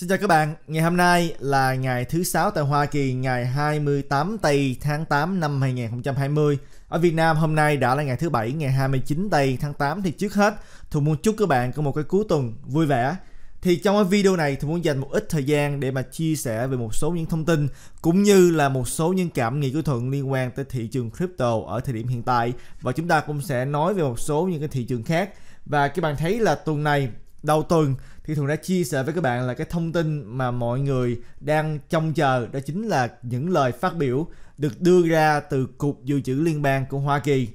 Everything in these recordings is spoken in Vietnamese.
Xin chào các bạn, ngày hôm nay là ngày thứ sáu tại Hoa Kỳ, ngày 28 Tây tháng 8 năm 2020. Ở Việt Nam hôm nay đã là ngày thứ bảy, ngày 29 Tây tháng 8 thì trước hết, Thu muốn chúc các bạn có một cái cuối tuần vui vẻ. Thì trong cái video này thì muốn dành một ít thời gian để mà chia sẻ về một số những thông tin cũng như là một số những cảm nghĩ của Thuận liên quan tới thị trường crypto ở thời điểm hiện tại và chúng ta cũng sẽ nói về một số những cái thị trường khác. Và các bạn thấy là tuần này đầu tuần thì thường đã chia sẻ với các bạn là cái thông tin mà mọi người đang trông chờ đó chính là những lời phát biểu được đưa ra từ cục dự trữ liên bang của Hoa Kỳ.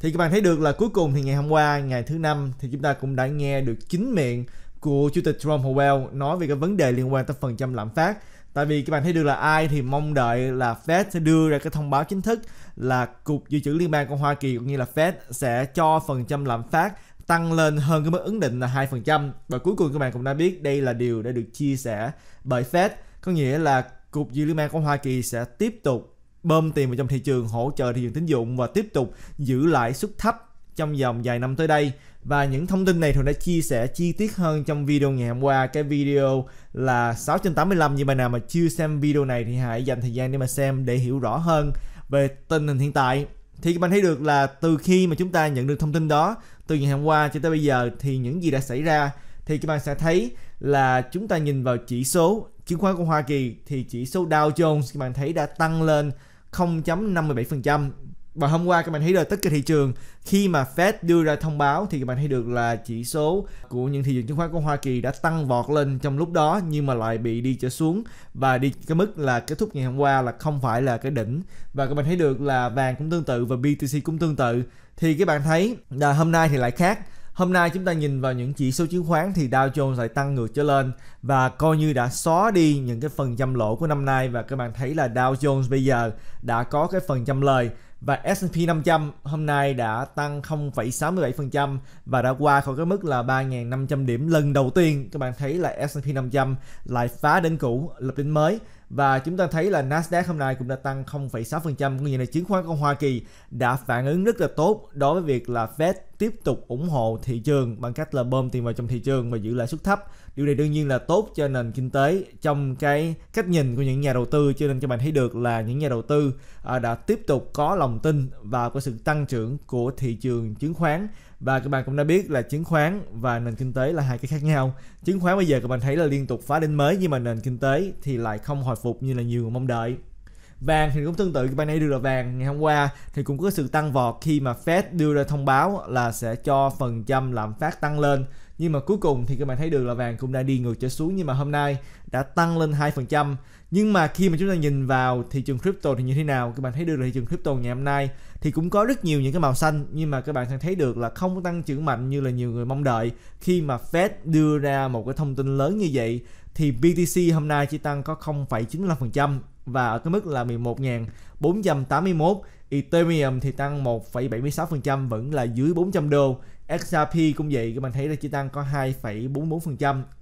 Thì các bạn thấy được là cuối cùng thì ngày hôm qua ngày thứ năm thì chúng ta cũng đã nghe được chính miệng của Chủ tịch Jerome Powell nói về cái vấn đề liên quan tới phần trăm lạm phát. Tại vì các bạn thấy được là ai thì mong đợi là Fed sẽ đưa ra cái thông báo chính thức là Cục Dự trữ Liên bang của Hoa Kỳ cũng như là Fed sẽ cho phần trăm lạm phát tăng lên hơn cái mức ứng định là 2% và cuối cùng các bạn cũng đã biết đây là điều đã được chia sẻ bởi Fed có nghĩa là Cục Dự trữ Liên bang của Hoa Kỳ sẽ tiếp tục bơm tiền vào trong thị trường hỗ trợ thị trường tín dụng và tiếp tục giữ lãi suất thấp trong vòng vài năm tới đây và những thông tin này thường đã chia sẻ chi tiết hơn trong video ngày hôm qua cái video là 6 trên 85 như bạn nào mà chưa xem video này thì hãy dành thời gian để mà xem để hiểu rõ hơn về tình hình hiện tại thì bạn thấy được là từ khi mà chúng ta nhận được thông tin đó từ ngày hôm qua cho tới bây giờ thì những gì đã xảy ra thì các bạn sẽ thấy là chúng ta nhìn vào chỉ số chứng khoán của Hoa Kỳ thì chỉ số Dow Jones các bạn thấy đã tăng lên 0.57% và hôm qua các bạn thấy là tất cả thị trường khi mà Fed đưa ra thông báo thì các bạn thấy được là chỉ số của những thị trường chứng khoán của Hoa Kỳ đã tăng vọt lên trong lúc đó nhưng mà lại bị đi trở xuống và đi cái mức là kết thúc ngày hôm qua là không phải là cái đỉnh và các bạn thấy được là vàng cũng tương tự và BTC cũng tương tự thì các bạn thấy là hôm nay thì lại khác Hôm nay chúng ta nhìn vào những chỉ số chứng khoán thì Dow Jones lại tăng ngược trở lên và coi như đã xóa đi những cái phần trăm lỗ của năm nay và các bạn thấy là Dow Jones bây giờ đã có cái phần trăm lời và S&P 500 hôm nay đã tăng 0,67% và đã qua khỏi cái mức là 3.500 điểm lần đầu tiên các bạn thấy là S&P 500 lại phá đỉnh cũ lập đỉnh mới và chúng ta thấy là Nasdaq hôm nay cũng đã tăng 0,6%, có nghĩa là chứng khoán của Hoa Kỳ đã phản ứng rất là tốt đối với việc là Fed tiếp tục ủng hộ thị trường bằng cách là bơm tiền vào trong thị trường và giữ lãi suất thấp. Điều này đương nhiên là tốt cho nền kinh tế trong cái cách nhìn của những nhà đầu tư cho nên các bạn thấy được là những nhà đầu tư à, đã tiếp tục có lòng tin vào cái sự tăng trưởng của thị trường chứng khoán và các bạn cũng đã biết là chứng khoán và nền kinh tế là hai cái khác nhau chứng khoán bây giờ các bạn thấy là liên tục phá đỉnh mới nhưng mà nền kinh tế thì lại không hồi phục như là nhiều người mong đợi vàng thì cũng tương tự các bạn nãy đưa ra vàng ngày hôm qua thì cũng có sự tăng vọt khi mà Fed đưa ra thông báo là sẽ cho phần trăm lạm phát tăng lên nhưng mà cuối cùng thì các bạn thấy được là vàng cũng đã đi ngược trở xuống nhưng mà hôm nay đã tăng lên 2% nhưng mà khi mà chúng ta nhìn vào thị trường crypto thì như thế nào các bạn thấy được là thị trường crypto ngày hôm nay thì cũng có rất nhiều những cái màu xanh nhưng mà các bạn sẽ thấy được là không tăng trưởng mạnh như là nhiều người mong đợi khi mà Fed đưa ra một cái thông tin lớn như vậy thì BTC hôm nay chỉ tăng có 0,95% và ở cái mức là 11.481 Ethereum thì tăng 1,76% vẫn là dưới 400 đô XRP cũng vậy các bạn thấy là chỉ tăng có 2,44%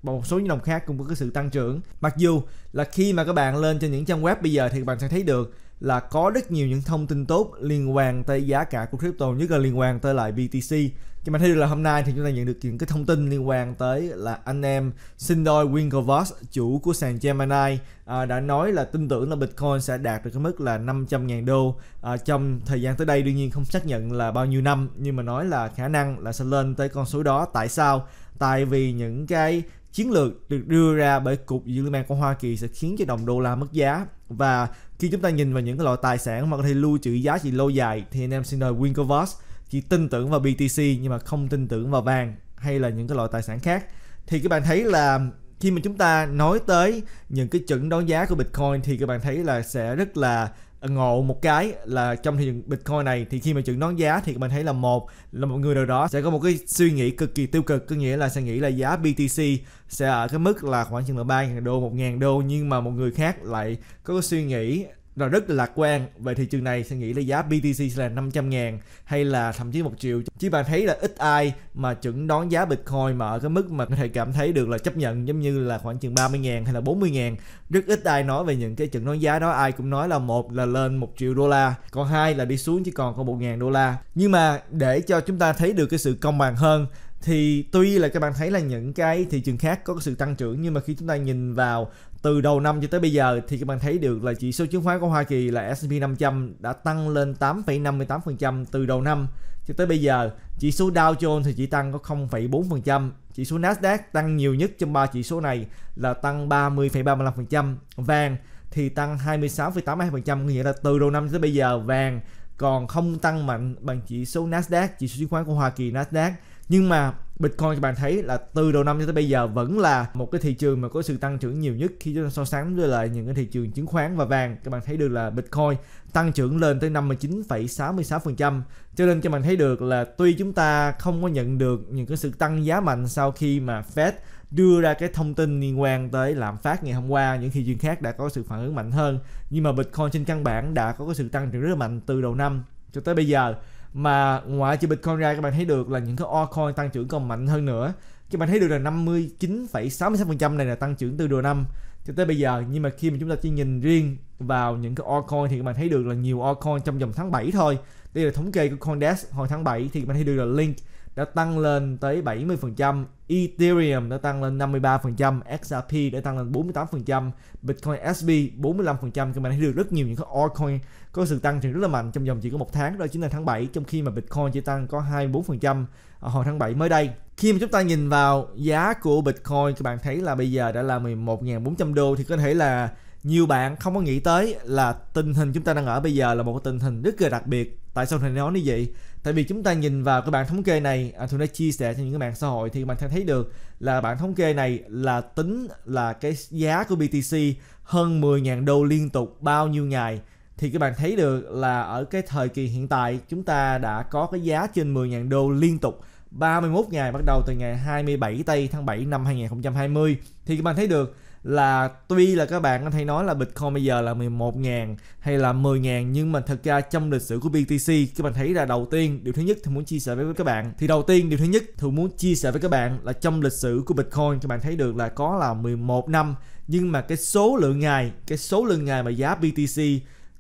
và một số những đồng khác cũng có cái sự tăng trưởng mặc dù là khi mà các bạn lên trên những trang web bây giờ thì các bạn sẽ thấy được là có rất nhiều những thông tin tốt liên quan tới giá cả của crypto nhất là liên quan tới lại BTC nhưng mà thấy được là hôm nay thì chúng ta nhận được những cái thông tin liên quan tới là anh em Sindoi Winklevoss chủ của sàn Gemini à, đã nói là tin tưởng là Bitcoin sẽ đạt được cái mức là 500.000 đô à, trong thời gian tới đây đương nhiên không xác nhận là bao nhiêu năm nhưng mà nói là khả năng là sẽ lên tới con số đó tại sao tại vì những cái chiến lược được đưa ra bởi cục dự trữ liên bang của Hoa Kỳ sẽ khiến cho đồng đô la mất giá và khi chúng ta nhìn vào những cái loại tài sản mà có thể lưu trữ giá trị lâu dài thì anh em xin đời Winklevoss chỉ tin tưởng vào BTC nhưng mà không tin tưởng vào vàng hay là những cái loại tài sản khác. Thì các bạn thấy là khi mà chúng ta nói tới những cái chuẩn đoán giá của Bitcoin thì các bạn thấy là sẽ rất là ngộ một cái là trong thị trường Bitcoin này thì khi mà chuẩn đoán giá thì mình thấy là một là một người nào đó sẽ có một cái suy nghĩ cực kỳ tiêu cực có nghĩa là sẽ nghĩ là giá BTC sẽ ở cái mức là khoảng chừng là 3.000 đô 1.000 đô nhưng mà một người khác lại có cái suy nghĩ là rất là lạc quan về thị trường này sẽ nghĩ là giá BTC sẽ là 500 ngàn hay là thậm chí một triệu chứ bạn thấy là ít ai mà chuẩn đoán giá Bitcoin mà ở cái mức mà có thể cảm thấy được là chấp nhận giống như là khoảng chừng 30 ngàn hay là 40 ngàn rất ít ai nói về những cái chuẩn đoán giá đó ai cũng nói là một là lên một triệu đô la còn hai là đi xuống chỉ còn có một ngàn đô la nhưng mà để cho chúng ta thấy được cái sự công bằng hơn thì tuy là các bạn thấy là những cái thị trường khác có sự tăng trưởng nhưng mà khi chúng ta nhìn vào từ đầu năm cho tới bây giờ thì các bạn thấy được là chỉ số chứng khoán của Hoa Kỳ là S&P 500 đã tăng lên 8,58% từ đầu năm cho tới bây giờ. Chỉ số Dow Jones thì chỉ tăng có 0,4%, chỉ số Nasdaq tăng nhiều nhất trong ba chỉ số này là tăng 30,35%, vàng thì tăng 26,82%, nghĩa là từ đầu năm tới bây giờ vàng còn không tăng mạnh bằng chỉ số Nasdaq, chỉ số chứng khoán của Hoa Kỳ Nasdaq nhưng mà Bitcoin các bạn thấy là từ đầu năm cho tới bây giờ vẫn là một cái thị trường mà có sự tăng trưởng nhiều nhất khi chúng ta so sánh với lại những cái thị trường chứng khoán và vàng. Các bạn thấy được là Bitcoin tăng trưởng lên tới 59,66%. Cho nên các bạn thấy được là tuy chúng ta không có nhận được những cái sự tăng giá mạnh sau khi mà Fed đưa ra cái thông tin liên quan tới lạm phát ngày hôm qua những thị trường khác đã có sự phản ứng mạnh hơn nhưng mà Bitcoin trên căn bản đã có cái sự tăng trưởng rất là mạnh từ đầu năm cho tới bây giờ mà ngoại trừ Bitcoin ra các bạn thấy được là những cái altcoin tăng trưởng còn mạnh hơn nữa các bạn thấy được là 59,66% này là tăng trưởng từ đầu năm cho tới bây giờ nhưng mà khi mà chúng ta chỉ nhìn riêng vào những cái altcoin thì các bạn thấy được là nhiều altcoin trong vòng tháng 7 thôi đây là thống kê của CoinDesk hồi tháng 7 thì các bạn thấy được là Link đã tăng lên tới 70%, Ethereum đã tăng lên 53%, XRP đã tăng lên 48%, Bitcoin SV 45%. Các bạn thấy được rất nhiều những cái altcoin có sự tăng trưởng rất là mạnh trong vòng chỉ có một tháng đó chính là tháng 7 trong khi mà Bitcoin chỉ tăng có 24% à, hồi tháng 7 mới đây. Khi mà chúng ta nhìn vào giá của Bitcoin các bạn thấy là bây giờ đã là 11.400 đô thì có thể là nhiều bạn không có nghĩ tới là tình hình chúng ta đang ở bây giờ là một tình hình rất là đặc biệt tại sao thầy nói như vậy tại vì chúng ta nhìn vào cái bản thống kê này à, thường đã chia sẻ trên những cái mạng xã hội thì mình thấy được là bản thống kê này là tính là cái giá của BTC hơn 10.000 đô liên tục bao nhiêu ngày thì các bạn thấy được là ở cái thời kỳ hiện tại chúng ta đã có cái giá trên 10.000 đô liên tục 31 ngày bắt đầu từ ngày 27 tây tháng 7 năm 2020 thì các bạn thấy được là tuy là các bạn có thể nói là Bitcoin bây giờ là 11 ngàn hay là 10 ngàn nhưng mà thật ra trong lịch sử của BTC các bạn thấy là đầu tiên điều thứ nhất thì muốn chia sẻ với các bạn thì đầu tiên điều thứ nhất thì muốn chia sẻ với các bạn là trong lịch sử của Bitcoin các bạn thấy được là có là 11 năm nhưng mà cái số lượng ngày cái số lượng ngày mà giá BTC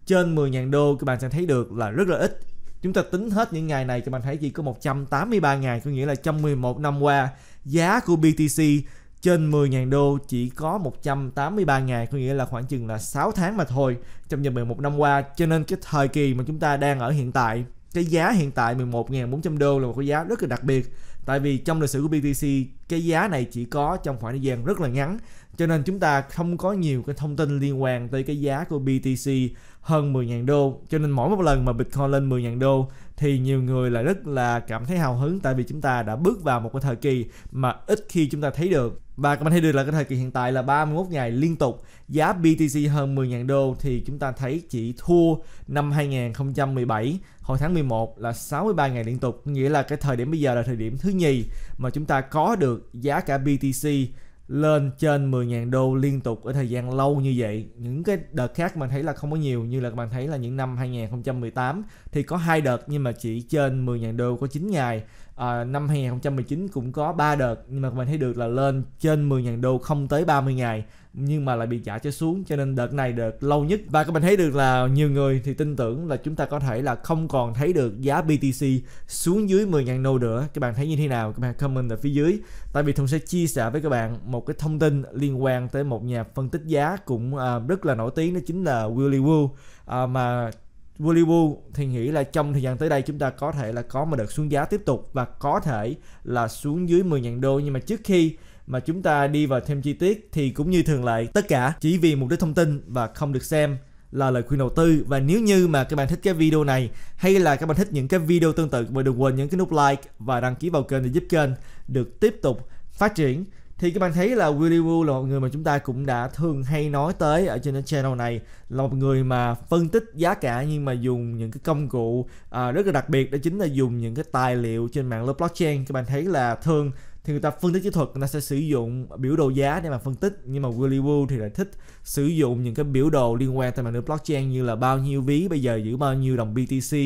trên 10.000 đô các bạn sẽ thấy được là rất là ít chúng ta tính hết những ngày này các bạn thấy chỉ có 183 ngày có nghĩa là trong 11 năm qua giá của BTC trên 10.000 đô chỉ có 183 ngày có nghĩa là khoảng chừng là 6 tháng mà thôi trong vòng 11 năm qua cho nên cái thời kỳ mà chúng ta đang ở hiện tại cái giá hiện tại 11.400 đô là một cái giá rất là đặc biệt tại vì trong lịch sử của BTC cái giá này chỉ có trong khoảng thời gian rất là ngắn cho nên chúng ta không có nhiều cái thông tin liên quan tới cái giá của BTC hơn 10.000 đô cho nên mỗi một lần mà Bitcoin lên 10.000 đô thì nhiều người là rất là cảm thấy hào hứng tại vì chúng ta đã bước vào một cái thời kỳ mà ít khi chúng ta thấy được và các bạn thấy được là cái thời kỳ hiện tại là 31 ngày liên tục giá BTC hơn 10.000 đô thì chúng ta thấy chỉ thua năm 2017 hồi tháng 11 là 63 ngày liên tục nghĩa là cái thời điểm bây giờ là thời điểm thứ nhì mà chúng ta có được giá cả BTC lên trên 10.000 đô liên tục ở thời gian lâu như vậy những cái đợt khác mình thấy là không có nhiều như là bạn thấy là những năm 2018 thì có hai đợt nhưng mà chỉ trên 10.000 đô có 9 ngày à, năm 2019 cũng có 3 đợt nhưng mà mình thấy được là lên trên 10.000 đô không tới 30 ngày nhưng mà lại bị trả cho xuống cho nên đợt này đợt lâu nhất và các bạn thấy được là nhiều người thì tin tưởng là chúng ta có thể là không còn thấy được giá BTC xuống dưới 10.000 đô nữa các bạn thấy như thế nào các bạn comment ở phía dưới tại vì Thùng sẽ chia sẻ với các bạn một cái thông tin liên quan tới một nhà phân tích giá cũng uh, rất là nổi tiếng đó chính là Willy Woo uh, mà Wolibu thì nghĩ là trong thời gian tới đây chúng ta có thể là có một đợt xuống giá tiếp tục và có thể là xuống dưới 10.000 đô nhưng mà trước khi mà chúng ta đi vào thêm chi tiết thì cũng như thường lệ tất cả chỉ vì mục đích thông tin và không được xem là lời khuyên đầu tư và nếu như mà các bạn thích cái video này hay là các bạn thích những cái video tương tự thì đừng quên nhấn cái nút like và đăng ký vào kênh để giúp kênh được tiếp tục phát triển thì các bạn thấy là Willy Woo là một người mà chúng ta cũng đã thường hay nói tới ở trên channel này là một người mà phân tích giá cả nhưng mà dùng những cái công cụ à, rất là đặc biệt đó chính là dùng những cái tài liệu trên mạng lớp blockchain các bạn thấy là thường thì người ta phân tích kỹ thuật người ta sẽ sử dụng biểu đồ giá để mà phân tích nhưng mà Willy Woo thì lại thích sử dụng những cái biểu đồ liên quan tới mạng lưới blockchain như là bao nhiêu ví bây giờ giữ bao nhiêu đồng BTC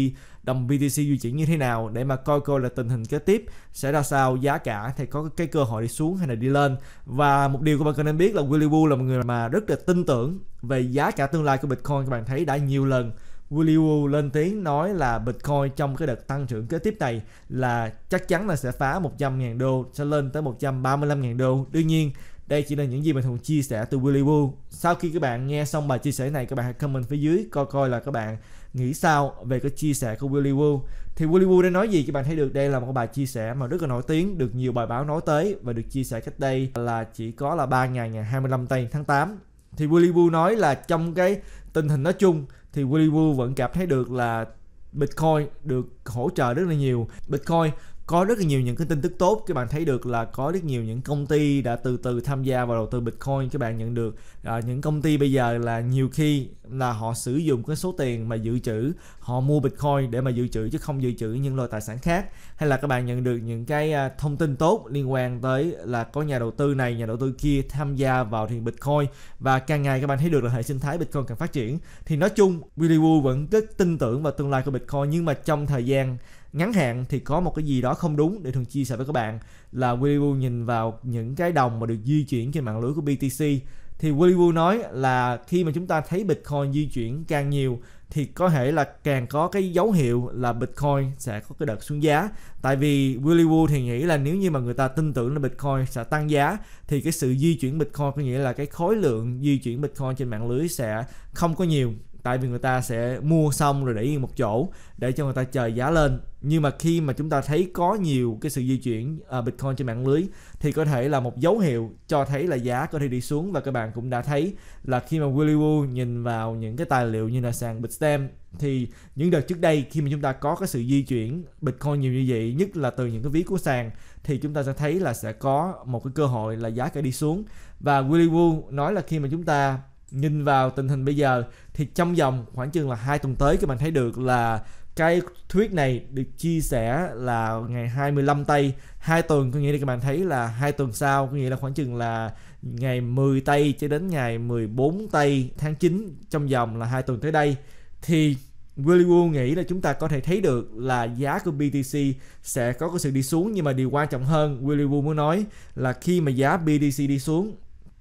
đồng BTC di chuyển như thế nào để mà coi coi là tình hình kế tiếp sẽ ra sao giá cả thì có cái cơ hội đi xuống hay là đi lên và một điều các bạn cần nên biết là Willy Woo là một người mà rất là tin tưởng về giá cả tương lai của Bitcoin các bạn thấy đã nhiều lần Willy Woo lên tiếng nói là Bitcoin trong cái đợt tăng trưởng kế tiếp này là chắc chắn là sẽ phá 100.000 đô sẽ lên tới 135.000 đô. Đương nhiên đây chỉ là những gì mà thường chia sẻ từ Willy Woo. Sau khi các bạn nghe xong bài chia sẻ này, các bạn hãy comment phía dưới coi coi là các bạn nghĩ sao về cái chia sẻ của Willy Woo. Thì Willy Woo đã nói gì các bạn thấy được đây là một bài chia sẻ mà rất là nổi tiếng, được nhiều bài báo nói tới và được chia sẻ cách đây là chỉ có là 3 ngày ngày 25 tây tháng 8. Thì Willy Woo nói là trong cái tình hình nói chung thì Willy Woo vẫn cảm thấy được là Bitcoin được hỗ trợ rất là nhiều. Bitcoin có rất là nhiều những cái tin tức tốt các bạn thấy được là có rất nhiều những công ty đã từ từ tham gia vào đầu tư bitcoin các bạn nhận được à, những công ty bây giờ là nhiều khi là họ sử dụng cái số tiền mà dự trữ họ mua bitcoin để mà dự trữ chứ không dự trữ những loại tài sản khác hay là các bạn nhận được những cái à, thông tin tốt liên quan tới là có nhà đầu tư này nhà đầu tư kia tham gia vào thị bitcoin và càng ngày các bạn thấy được là hệ sinh thái bitcoin càng phát triển thì nói chung Willy Woo vẫn rất tin tưởng vào tương lai của bitcoin nhưng mà trong thời gian ngắn hạn thì có một cái gì đó không đúng để thường chia sẻ với các bạn là Willy Woo nhìn vào những cái đồng mà được di chuyển trên mạng lưới của BTC thì Willy Woo nói là khi mà chúng ta thấy Bitcoin di chuyển càng nhiều thì có thể là càng có cái dấu hiệu là Bitcoin sẽ có cái đợt xuống giá. Tại vì Willy Woo thì nghĩ là nếu như mà người ta tin tưởng là Bitcoin sẽ tăng giá thì cái sự di chuyển Bitcoin có nghĩa là cái khối lượng di chuyển Bitcoin trên mạng lưới sẽ không có nhiều tại vì người ta sẽ mua xong rồi để yên một chỗ để cho người ta chờ giá lên nhưng mà khi mà chúng ta thấy có nhiều cái sự di chuyển uh, bitcoin trên mạng lưới thì có thể là một dấu hiệu cho thấy là giá có thể đi xuống và các bạn cũng đã thấy là khi mà Willy Woo nhìn vào những cái tài liệu như là sàn Bitstamp thì những đợt trước đây khi mà chúng ta có cái sự di chuyển Bitcoin nhiều như vậy nhất là từ những cái ví của sàn thì chúng ta sẽ thấy là sẽ có một cái cơ hội là giá sẽ đi xuống và Willy Woo nói là khi mà chúng ta nhìn vào tình hình bây giờ thì trong vòng khoảng chừng là hai tuần tới các bạn thấy được là cái thuyết này được chia sẻ là ngày 25 tây hai tuần có nghĩa là các bạn thấy là hai tuần sau có nghĩa là khoảng chừng là ngày 10 tây cho đến ngày 14 tây tháng 9 trong vòng là hai tuần tới đây thì Willie Wu nghĩ là chúng ta có thể thấy được là giá của BTC sẽ có cái sự đi xuống nhưng mà điều quan trọng hơn Willie Wu muốn nói là khi mà giá BTC đi xuống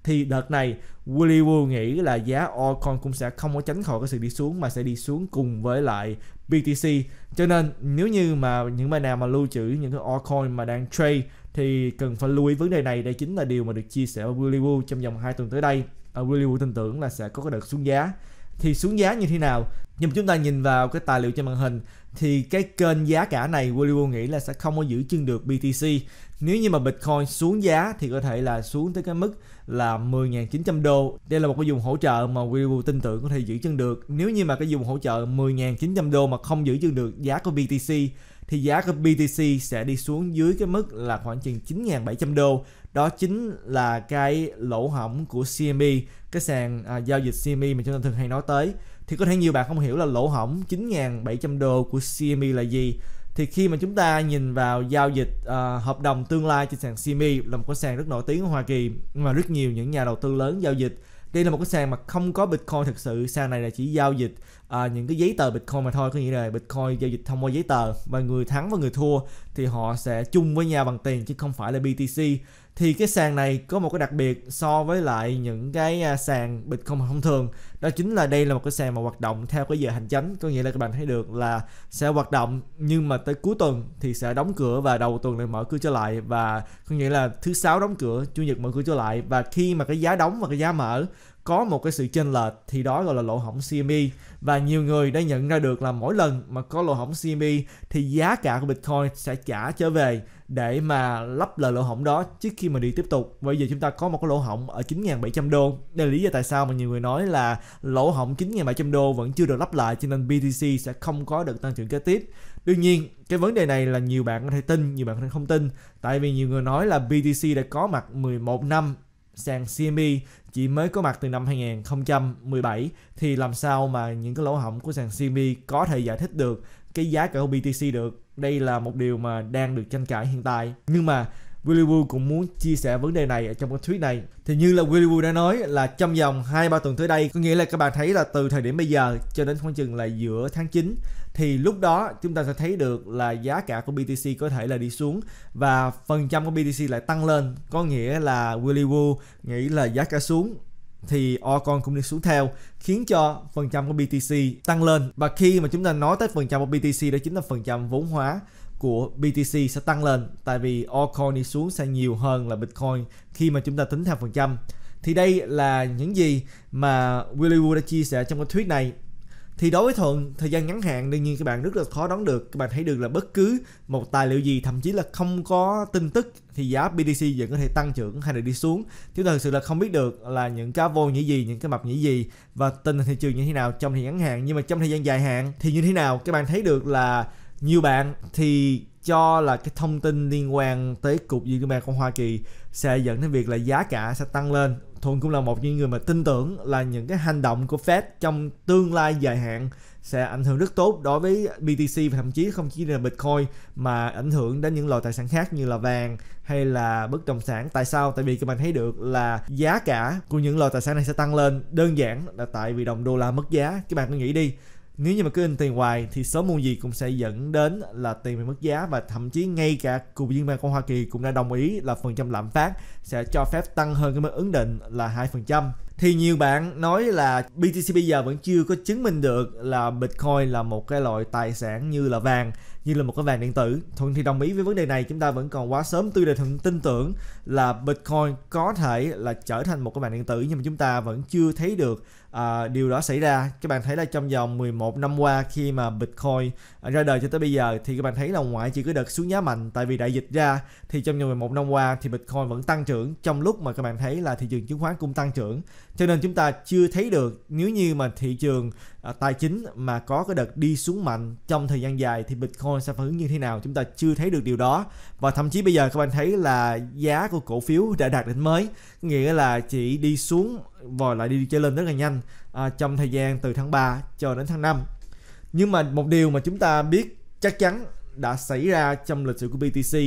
thì đợt này Willie Woo nghĩ là giá Orcon cũng sẽ không có tránh khỏi cái sự đi xuống mà sẽ đi xuống cùng với lại BTC cho nên nếu như mà những bài nào mà lưu trữ những cái Orcoin mà đang trade thì cần phải lưu ý vấn đề này đây chính là điều mà được chia sẻ với Willie Woo trong vòng 2 tuần tới đây Willie Woo tin tưởng là sẽ có cái đợt xuống giá thì xuống giá như thế nào nhưng mà chúng ta nhìn vào cái tài liệu trên màn hình thì cái kênh giá cả này Woliwo nghĩ là sẽ không có giữ chân được BTC nếu như mà Bitcoin xuống giá thì có thể là xuống tới cái mức là 10.900 đô đây là một cái vùng hỗ trợ mà Woliwo tin tưởng có thể giữ chân được nếu như mà cái vùng hỗ trợ 10.900 đô mà không giữ chân được giá của BTC thì giá của BTC sẽ đi xuống dưới cái mức là khoảng chừng 9.700 đô đó chính là cái lỗ hỏng của CME cái sàn à, giao dịch CME mà chúng ta thường hay nói tới thì có thể nhiều bạn không hiểu là lỗ hỏng 9.700 đô của CME là gì thì khi mà chúng ta nhìn vào giao dịch uh, hợp đồng tương lai trên sàn CME là một cái sàn rất nổi tiếng ở Hoa Kỳ mà rất nhiều những nhà đầu tư lớn giao dịch đây là một cái sàn mà không có Bitcoin thực sự sàn này là chỉ giao dịch uh, những cái giấy tờ Bitcoin mà thôi có nghĩa là Bitcoin giao dịch thông qua giấy tờ và người thắng và người thua thì họ sẽ chung với nhau bằng tiền chứ không phải là BTC thì cái sàn này có một cái đặc biệt so với lại những cái à, sàn Bitcoin thông thường đó chính là đây là một cái sàn mà hoạt động theo cái giờ hành chánh có nghĩa là các bạn thấy được là sẽ hoạt động nhưng mà tới cuối tuần thì sẽ đóng cửa và đầu tuần lại mở cửa trở lại và có nghĩa là thứ sáu đóng cửa chủ nhật mở cửa trở lại và khi mà cái giá đóng và cái giá mở có một cái sự chênh lệch thì đó gọi là lỗ hổng CME và nhiều người đã nhận ra được là mỗi lần mà có lỗ hổng CME thì giá cả của Bitcoin sẽ trả trở về để mà lấp lại lỗ hổng đó trước khi mà đi tiếp tục. Bây giờ chúng ta có một cái lỗ hổng ở 9.700 đô. Đây là lý do tại sao mà nhiều người nói là lỗ hổng 9.700 đô vẫn chưa được lấp lại cho nên BTC sẽ không có được tăng trưởng kế tiếp. Đương nhiên, cái vấn đề này là nhiều bạn có thể tin, nhiều bạn có thể không tin. Tại vì nhiều người nói là BTC đã có mặt 11 năm sàn CME chỉ mới có mặt từ năm 2017 thì làm sao mà những cái lỗ hổng của sàn CB có thể giải thích được cái giá cả của BTC được. Đây là một điều mà đang được tranh cãi hiện tại. Nhưng mà Willy Woo cũng muốn chia sẻ vấn đề này ở trong cái tweet này. Thì như là Willy Woo đã nói là trong vòng 2-3 tuần tới đây, có nghĩa là các bạn thấy là từ thời điểm bây giờ cho đến khoảng chừng là giữa tháng 9 thì lúc đó chúng ta sẽ thấy được là giá cả của BTC có thể là đi xuống và phần trăm của BTC lại tăng lên có nghĩa là Willy Woo nghĩ là giá cả xuống thì Orcon cũng đi xuống theo khiến cho phần trăm của BTC tăng lên và khi mà chúng ta nói tới phần trăm của BTC đó chính là phần trăm vốn hóa của BTC sẽ tăng lên tại vì Orcoin đi xuống sẽ nhiều hơn là Bitcoin khi mà chúng ta tính theo phần trăm thì đây là những gì mà Willy Wu đã chia sẻ trong cái thuyết này thì đối với thuận thời gian ngắn hạn đương nhiên các bạn rất là khó đoán được các bạn thấy được là bất cứ một tài liệu gì thậm chí là không có tin tức thì giá BTC vẫn có thể tăng trưởng hay là đi xuống chúng ta thực sự là không biết được là những cá vô như gì những cái mập như gì và tình hình thị trường như thế nào trong thời gian ngắn hạn nhưng mà trong thời gian dài hạn thì như thế nào các bạn thấy được là nhiều bạn thì cho là cái thông tin liên quan tới cục dự trữ bạc của Hoa Kỳ sẽ dẫn đến việc là giá cả sẽ tăng lên. Thuận cũng là một những người mà tin tưởng là những cái hành động của Fed trong tương lai dài hạn sẽ ảnh hưởng rất tốt đối với BTC và thậm chí không chỉ là Bitcoin mà ảnh hưởng đến những loại tài sản khác như là vàng hay là bất động sản. Tại sao? Tại vì các bạn thấy được là giá cả của những loại tài sản này sẽ tăng lên đơn giản là tại vì đồng đô la mất giá. Các bạn cứ nghĩ đi, nếu như mà cứ in tiền hoài thì sớm muộn gì cũng sẽ dẫn đến là tiền bị mất giá và thậm chí ngay cả cựu viên bang của Hoa Kỳ cũng đã đồng ý là phần trăm lạm phát sẽ cho phép tăng hơn cái mức ứng định là 2%. Thì nhiều bạn nói là BTC bây giờ vẫn chưa có chứng minh được là Bitcoin là một cái loại tài sản như là vàng, như là một cái vàng điện tử. Thuận thì đồng ý với vấn đề này, chúng ta vẫn còn quá sớm. Tuy là Thuận tin tưởng là Bitcoin có thể là trở thành một cái vàng điện tử nhưng mà chúng ta vẫn chưa thấy được à, điều đó xảy ra các bạn thấy là trong vòng 11 năm qua khi mà Bitcoin ờ, ra đời cho tới bây giờ thì các bạn thấy là ngoại trừ cái đợt xuống giá mạnh tại vì đại dịch ra thì trong vòng 11 năm qua thì Bitcoin vẫn tăng trưởng trong lúc mà các bạn thấy là thị trường chứng khoán cũng tăng trưởng cho nên chúng ta chưa thấy được nếu như mà thị trường à, tài chính mà có cái đợt đi xuống mạnh trong thời gian dài thì Bitcoin sẽ phản ứng như thế nào chúng ta chưa thấy được điều đó và thậm chí bây giờ các bạn thấy là giá của cổ phiếu đã đạt đỉnh mới nghĩa là chỉ đi xuống vòi lại đi chơi lên rất là nhanh à, trong thời gian từ tháng 3 cho đến tháng 5 nhưng mà một điều mà chúng ta biết chắc chắn đã xảy ra trong lịch sử của BTC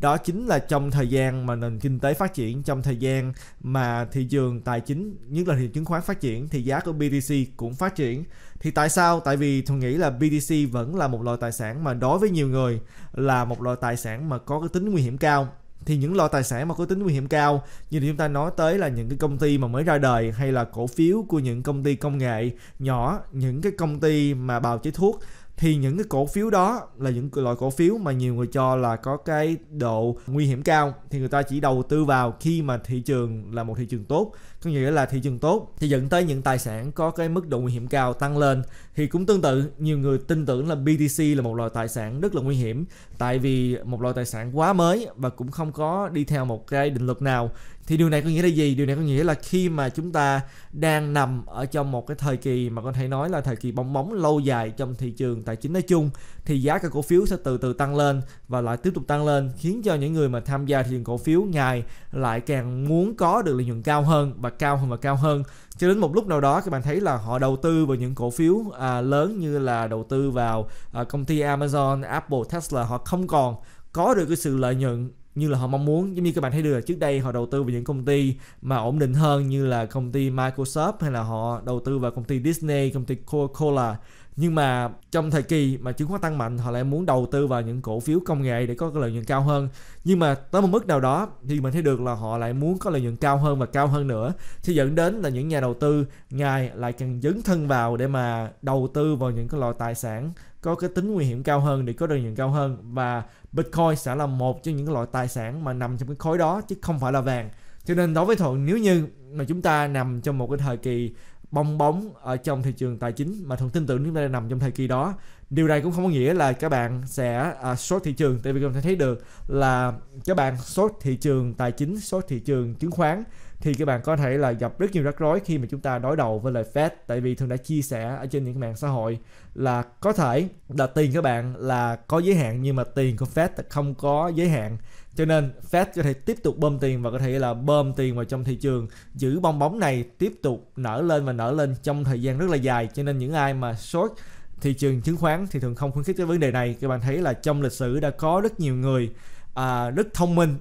đó chính là trong thời gian mà nền kinh tế phát triển trong thời gian mà thị trường tài chính nhất là thị trường chứng khoán phát triển thì giá của BTC cũng phát triển thì tại sao tại vì tôi nghĩ là BTC vẫn là một loại tài sản mà đối với nhiều người là một loại tài sản mà có cái tính nguy hiểm cao thì những loại tài sản mà có tính nguy hiểm cao như chúng ta nói tới là những cái công ty mà mới ra đời hay là cổ phiếu của những công ty công nghệ nhỏ những cái công ty mà bào chế thuốc thì những cái cổ phiếu đó là những loại cổ phiếu mà nhiều người cho là có cái độ nguy hiểm cao thì người ta chỉ đầu tư vào khi mà thị trường là một thị trường tốt có nghĩa là thị trường tốt thì dẫn tới những tài sản có cái mức độ nguy hiểm cao tăng lên thì cũng tương tự nhiều người tin tưởng là BTC là một loại tài sản rất là nguy hiểm tại vì một loại tài sản quá mới và cũng không có đi theo một cái định luật nào thì điều này có nghĩa là gì điều này có nghĩa là khi mà chúng ta đang nằm ở trong một cái thời kỳ mà có thể nói là thời kỳ bong bóng lâu dài trong thị trường tài chính nói chung thì giá các cổ phiếu sẽ từ từ tăng lên và lại tiếp tục tăng lên khiến cho những người mà tham gia thị trường cổ phiếu ngày lại càng muốn có được lợi nhuận cao hơn và cao hơn và cao hơn cho đến một lúc nào đó các bạn thấy là họ đầu tư vào những cổ phiếu à, lớn như là đầu tư vào à, công ty Amazon, Apple, Tesla họ không còn có được cái sự lợi nhuận như là họ mong muốn giống như các bạn thấy được là trước đây họ đầu tư vào những công ty mà ổn định hơn như là công ty Microsoft hay là họ đầu tư vào công ty Disney, công ty Coca-Cola nhưng mà trong thời kỳ mà chứng khoán tăng mạnh họ lại muốn đầu tư vào những cổ phiếu công nghệ để có cái lợi nhuận cao hơn nhưng mà tới một mức nào đó thì mình thấy được là họ lại muốn có lợi nhuận cao hơn và cao hơn nữa thì dẫn đến là những nhà đầu tư ngày lại cần dấn thân vào để mà đầu tư vào những cái loại tài sản có cái tính nguy hiểm cao hơn để có lợi nhuận cao hơn và bitcoin sẽ là một trong những loại tài sản mà nằm trong cái khối đó chứ không phải là vàng cho nên đối với thuận nếu như mà chúng ta nằm trong một cái thời kỳ bong bóng ở trong thị trường tài chính mà thường tin tưởng chúng ta đang nằm trong thời kỳ đó điều này cũng không có nghĩa là các bạn sẽ à, short thị trường tại vì các bạn thấy được là các bạn sốt thị trường tài chính sốt thị trường chứng khoán thì các bạn có thể là gặp rất nhiều rắc rối khi mà chúng ta đối đầu với lời Fed tại vì thường đã chia sẻ ở trên những mạng xã hội là có thể là tiền các bạn là có giới hạn nhưng mà tiền của Fed không có giới hạn cho nên Fed có thể tiếp tục bơm tiền và có thể là bơm tiền vào trong thị trường giữ bong bóng này tiếp tục nở lên và nở lên trong thời gian rất là dài cho nên những ai mà short thị trường chứng khoán thì thường không khuyến khích cái vấn đề này các bạn thấy là trong lịch sử đã có rất nhiều người à, rất thông minh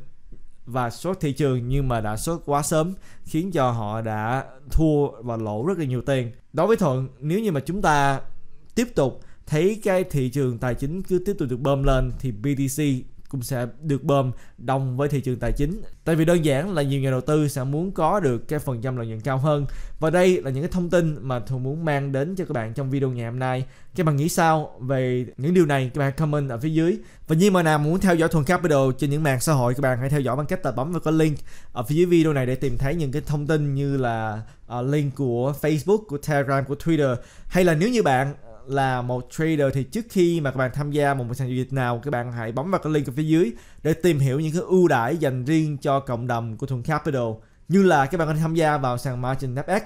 và sốt thị trường nhưng mà đã sốt quá sớm khiến cho họ đã thua và lỗ rất là nhiều tiền đối với thuận nếu như mà chúng ta tiếp tục thấy cái thị trường tài chính cứ tiếp tục được bơm lên thì BTC cũng sẽ được bơm đồng với thị trường tài chính tại vì đơn giản là nhiều nhà đầu tư sẽ muốn có được cái phần trăm lợi nhuận cao hơn và đây là những cái thông tin mà thu muốn mang đến cho các bạn trong video ngày hôm nay các bạn nghĩ sao về những điều này các bạn comment ở phía dưới và như mà nào muốn theo dõi thuần capital trên những mạng xã hội các bạn hãy theo dõi bằng cách là bấm vào cái link ở phía dưới video này để tìm thấy những cái thông tin như là uh, link của facebook của telegram của twitter hay là nếu như bạn là một trader thì trước khi mà các bạn tham gia một sàn giao dịch nào các bạn hãy bấm vào cái link ở phía dưới để tìm hiểu những cái ưu đãi dành riêng cho cộng đồng của Thuận Capital như là các bạn có thể tham gia vào sàn margin FX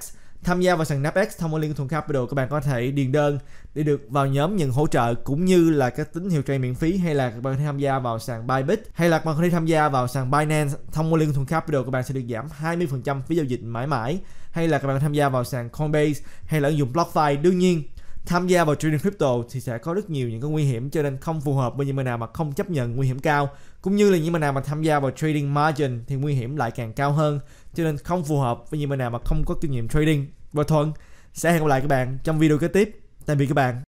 tham gia vào sàn napex thông qua link Thuận Capital các bạn có thể điền đơn để được vào nhóm nhận hỗ trợ cũng như là các tín hiệu trade miễn phí hay là các bạn có thể tham gia vào sàn Bybit hay là các bạn có thể tham gia vào sàn Binance thông qua link Thuận Capital các bạn sẽ được giảm 20% phí giao dịch mãi mãi hay là các bạn tham gia vào sàn Coinbase hay là ứng dụng BlockFi đương nhiên tham gia vào trading crypto thì sẽ có rất nhiều những cái nguy hiểm cho nên không phù hợp với những người nào mà không chấp nhận nguy hiểm cao cũng như là những người nào mà tham gia vào trading margin thì nguy hiểm lại càng cao hơn cho nên không phù hợp với những người nào mà không có kinh nghiệm trading và thuận sẽ hẹn gặp lại các bạn trong video kế tiếp tạm biệt các bạn